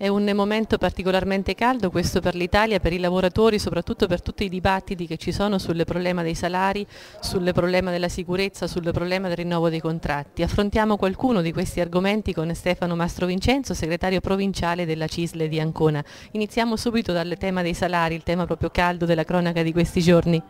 È un momento particolarmente caldo questo per l'Italia, per i lavoratori, soprattutto per tutti i dibattiti che ci sono sul problema dei salari, sul problema della sicurezza, sul problema del rinnovo dei contratti. Affrontiamo qualcuno di questi argomenti con Stefano Mastrovincenzo, segretario provinciale della Cisle di Ancona. Iniziamo subito dal tema dei salari, il tema proprio caldo della cronaca di questi giorni.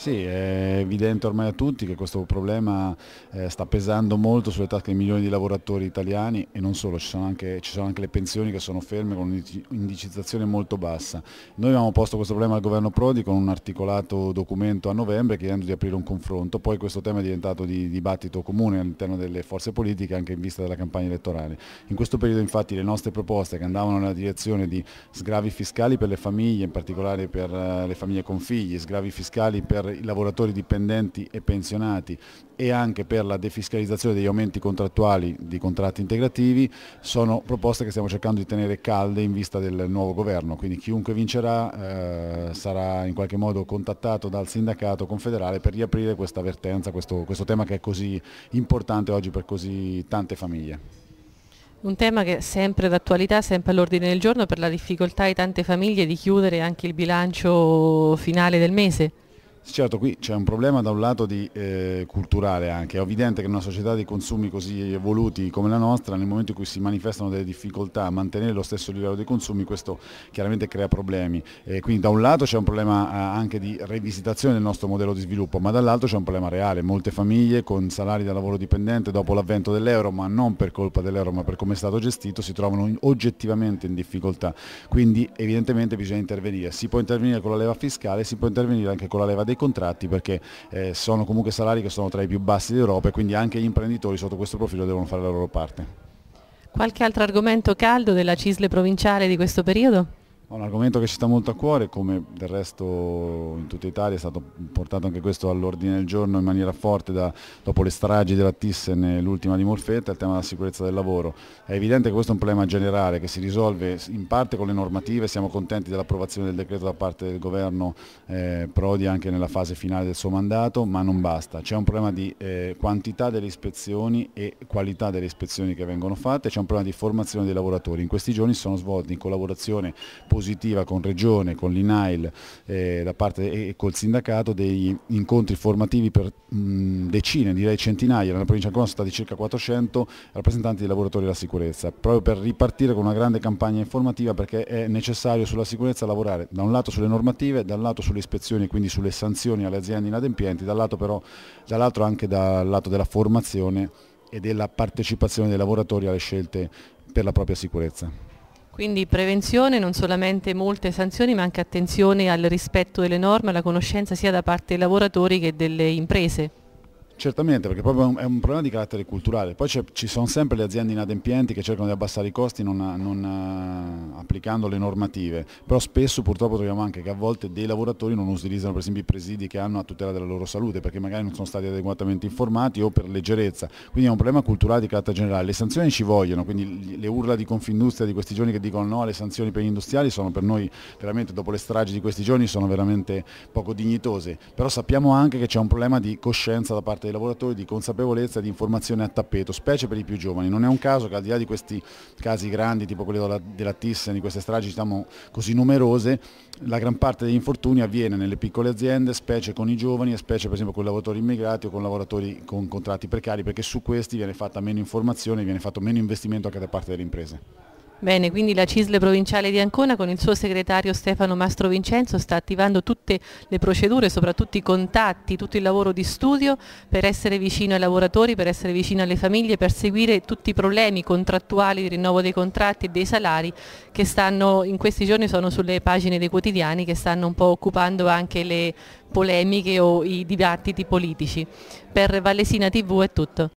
Sì, è evidente ormai a tutti che questo problema eh, sta pesando molto sulle tasche di milioni di lavoratori italiani e non solo, ci sono, anche, ci sono anche, le pensioni che sono ferme con un'indicizzazione molto bassa. Noi abbiamo posto questo problema al governo Prodi con un articolato documento a novembre chiedendo di aprire un confronto, poi questo tema è diventato di dibattito comune all'interno delle forze politiche anche in vista della campagna elettorale. In questo periodo infatti le nostre proposte che andavano nella direzione di sgravi fiscali per le famiglie, in particolare per eh, le famiglie con figli, sgravi fiscali per i lavoratori dipendenti e pensionati e anche per la defiscalizzazione degli aumenti contrattuali di contratti integrativi sono proposte che stiamo cercando di tenere calde in vista del nuovo governo, quindi chiunque vincerà eh, sarà in qualche modo contattato dal sindacato confederale per riaprire questa vertenza, questo, questo tema che è così importante oggi per così tante famiglie. Un tema che è sempre d'attualità, sempre all'ordine del giorno per la difficoltà di tante famiglie di chiudere anche il bilancio finale del mese. Certo, qui c'è un problema da un lato di, eh, culturale anche, è evidente che in una società di consumi così evoluti come la nostra, nel momento in cui si manifestano delle difficoltà a mantenere lo stesso livello dei consumi, questo chiaramente crea problemi. Eh, quindi da un lato c'è un problema eh, anche di rivisitazione del nostro modello di sviluppo, ma dall'altro c'è un problema reale, molte famiglie con salari da lavoro dipendente dopo l'avvento dell'euro, ma non per colpa dell'euro, ma per come è stato gestito, si trovano oggettivamente in difficoltà. Quindi evidentemente bisogna intervenire, si può intervenire con la leva fiscale, si può intervenire anche con la leva dei contratti perché eh, sono comunque salari che sono tra i più bassi d'Europa e quindi anche gli imprenditori sotto questo profilo devono fare la loro parte. Qualche altro argomento caldo della Cisle provinciale di questo periodo? Un argomento che ci sta molto a cuore, come del resto in tutta Italia è stato portato anche questo all'ordine del giorno in maniera forte da, dopo le stragi della Thyssen e l'ultima di Morfetta, il tema della sicurezza del lavoro. È evidente che questo è un problema generale che si risolve in parte con le normative, siamo contenti dell'approvazione del decreto da parte del governo eh, Prodi anche nella fase finale del suo mandato, ma non basta. C'è un problema di eh, quantità delle ispezioni e qualità delle ispezioni che vengono fatte, c'è un problema di formazione dei lavoratori. In questi giorni sono svolti in collaborazione positiva con Regione, con l'INAIL eh, e col sindacato degli incontri formativi per mh, decine, direi centinaia, nella provincia di sono stati circa 400 rappresentanti dei lavoratori della sicurezza, proprio per ripartire con una grande campagna informativa perché è necessario sulla sicurezza lavorare da un lato sulle normative, dal lato sulle ispezioni, e quindi sulle sanzioni alle aziende inadempienti, dall'altro però anche dal lato della formazione e della partecipazione dei lavoratori alle scelte per la propria sicurezza. Quindi prevenzione, non solamente molte sanzioni, ma anche attenzione al rispetto delle norme, alla conoscenza sia da parte dei lavoratori che delle imprese. Certamente, perché proprio è un problema di carattere culturale. Poi ci sono sempre le aziende inadempienti che cercano di abbassare i costi non, non, eh, applicando le normative, però spesso purtroppo troviamo anche che a volte dei lavoratori non utilizzano per esempio i presidi che hanno a tutela della loro salute perché magari non sono stati adeguatamente informati o per leggerezza. Quindi è un problema culturale di carattere generale. Le sanzioni ci vogliono, quindi le urla di Confindustria di questi giorni che dicono no alle sanzioni per gli industriali sono per noi veramente, dopo le stragi di questi giorni, sono veramente poco dignitose. Però sappiamo anche che c'è un problema di coscienza da parte dei lavoratori di consapevolezza e di informazione a tappeto, specie per i più giovani. Non è un caso che al di là di questi casi grandi, tipo quelli della, della Thyssen, di queste stragi diciamo, così numerose, la gran parte degli infortuni avviene nelle piccole aziende, specie con i giovani e specie per esempio con i lavoratori immigrati o con lavoratori con contratti precari, perché su questi viene fatta meno informazione, viene fatto meno investimento anche da parte delle imprese. Bene, quindi la CISL provinciale di Ancona con il suo segretario Stefano Mastro Vincenzo sta attivando tutte le procedure, soprattutto i contatti, tutto il lavoro di studio per essere vicino ai lavoratori, per essere vicino alle famiglie, per seguire tutti i problemi contrattuali di rinnovo dei contratti e dei salari che stanno in questi giorni sono sulle pagine dei quotidiani che stanno un po' occupando anche le polemiche o i dibattiti politici. Per Vallesina TV è tutto.